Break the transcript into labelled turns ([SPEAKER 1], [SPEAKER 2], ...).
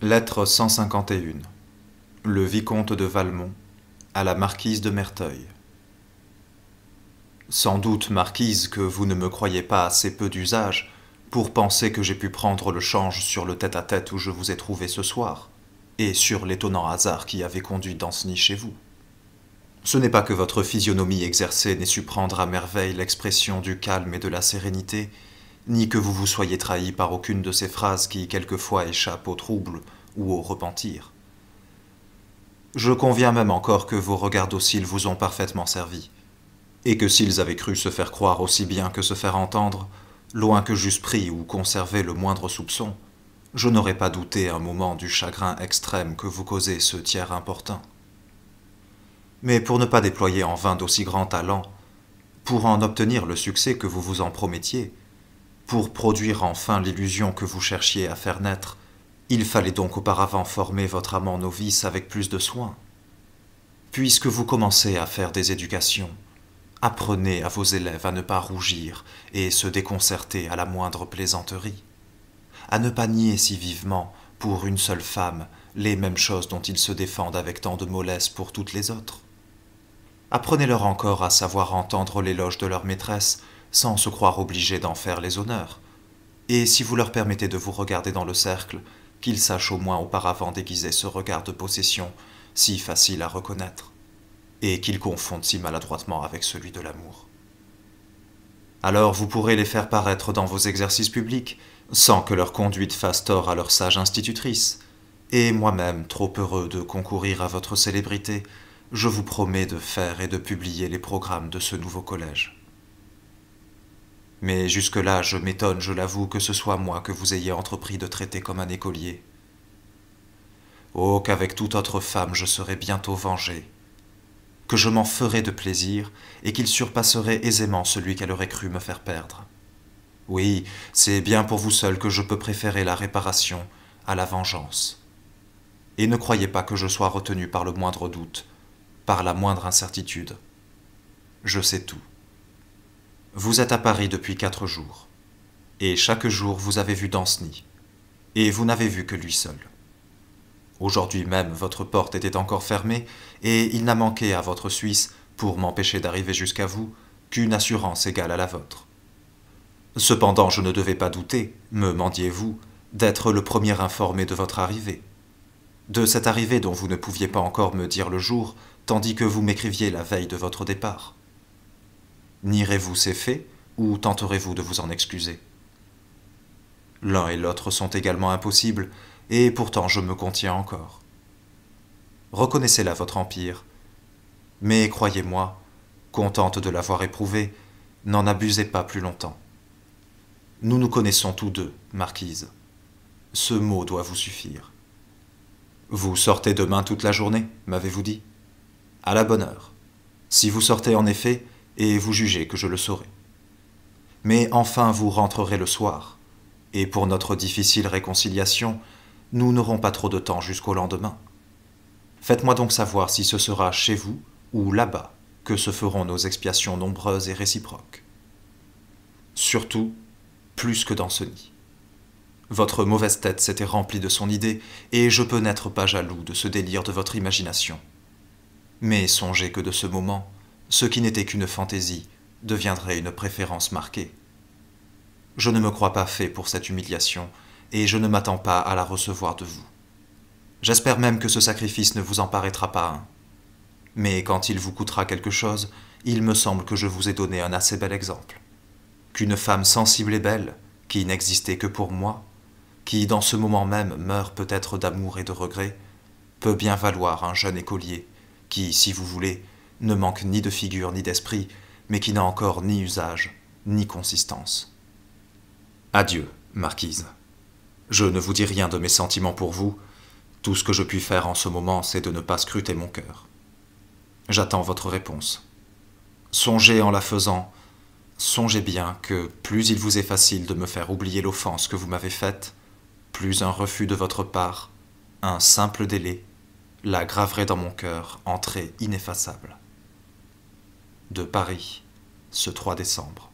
[SPEAKER 1] Lettre 151 Le vicomte de Valmont à la marquise de Merteuil Sans doute, marquise, que vous ne me croyez pas assez peu d'usage pour penser que j'ai pu prendre le change sur le tête-à-tête où je vous ai trouvé ce soir, et sur l'étonnant hasard qui avait conduit Danceny chez vous. Ce n'est pas que votre physionomie exercée n'ait su prendre à merveille l'expression du calme et de la sérénité ni que vous vous soyez trahi par aucune de ces phrases qui quelquefois échappent au trouble ou au repentir. Je conviens même encore que vos regards dociles vous ont parfaitement servi, et que s'ils avaient cru se faire croire aussi bien que se faire entendre, loin que j'eusse pris ou conservé le moindre soupçon, je n'aurais pas douté un moment du chagrin extrême que vous causez ce tiers important. Mais pour ne pas déployer en vain d'aussi grands talents, pour en obtenir le succès que vous vous en promettiez, pour produire enfin l'illusion que vous cherchiez à faire naître, il fallait donc auparavant former votre amant novice avec plus de soin. Puisque vous commencez à faire des éducations, apprenez à vos élèves à ne pas rougir et se déconcerter à la moindre plaisanterie, à ne pas nier si vivement, pour une seule femme, les mêmes choses dont ils se défendent avec tant de mollesse pour toutes les autres. Apprenez-leur encore à savoir entendre l'éloge de leur maîtresse sans se croire obligé d'en faire les honneurs. Et si vous leur permettez de vous regarder dans le cercle, qu'ils sachent au moins auparavant déguiser ce regard de possession, si facile à reconnaître, et qu'ils confondent si maladroitement avec celui de l'amour. Alors vous pourrez les faire paraître dans vos exercices publics, sans que leur conduite fasse tort à leur sage institutrice, et moi-même, trop heureux de concourir à votre célébrité, je vous promets de faire et de publier les programmes de ce nouveau collège. Mais jusque-là, je m'étonne, je l'avoue, que ce soit moi que vous ayez entrepris de traiter comme un écolier. Oh, qu'avec toute autre femme je serais bientôt vengé, que je m'en ferai de plaisir, et qu'il surpasserait aisément celui qu'elle aurait cru me faire perdre. Oui, c'est bien pour vous seul que je peux préférer la réparation à la vengeance. Et ne croyez pas que je sois retenu par le moindre doute, par la moindre incertitude. Je sais tout. Vous êtes à Paris depuis quatre jours, et chaque jour vous avez vu Danceny, et vous n'avez vu que lui seul. Aujourd'hui même, votre porte était encore fermée, et il n'a manqué à votre Suisse, pour m'empêcher d'arriver jusqu'à vous, qu'une assurance égale à la vôtre. Cependant, je ne devais pas douter, me mendiez-vous, d'être le premier informé de votre arrivée. De cette arrivée dont vous ne pouviez pas encore me dire le jour, tandis que vous m'écriviez la veille de votre départ. « vous ces faits ou tenterez-vous de vous en excuser L'un et l'autre sont également impossibles, et pourtant je me contiens encore. Reconnaissez-la votre empire, mais croyez-moi, contente de l'avoir éprouvée, n'en abusez pas plus longtemps. Nous nous connaissons tous deux, marquise. Ce mot doit vous suffire. Vous sortez demain toute la journée, m'avez-vous dit À la bonne heure. Si vous sortez en effet, et vous jugez que je le saurai. Mais enfin vous rentrerez le soir, et pour notre difficile réconciliation, nous n'aurons pas trop de temps jusqu'au lendemain. Faites-moi donc savoir si ce sera chez vous ou là-bas que se feront nos expiations nombreuses et réciproques. Surtout, plus que dans ce nid. Votre mauvaise tête s'était remplie de son idée, et je peux n'être pas jaloux de ce délire de votre imagination. Mais songez que de ce moment, ce qui n'était qu'une fantaisie deviendrait une préférence marquée. Je ne me crois pas fait pour cette humiliation, et je ne m'attends pas à la recevoir de vous. J'espère même que ce sacrifice ne vous en paraîtra pas un. Mais quand il vous coûtera quelque chose, il me semble que je vous ai donné un assez bel exemple. Qu'une femme sensible et belle, qui n'existait que pour moi, qui dans ce moment même meurt peut-être d'amour et de regret, peut bien valoir un jeune écolier, qui, si vous voulez, ne manque ni de figure ni d'esprit, mais qui n'a encore ni usage, ni consistance. Adieu, marquise. Je ne vous dis rien de mes sentiments pour vous, tout ce que je puis faire en ce moment, c'est de ne pas scruter mon cœur. J'attends votre réponse. Songez en la faisant, songez bien que plus il vous est facile de me faire oublier l'offense que vous m'avez faite, plus un refus de votre part, un simple délai, la graverait dans mon cœur entrée ineffaçable de Paris ce 3 décembre.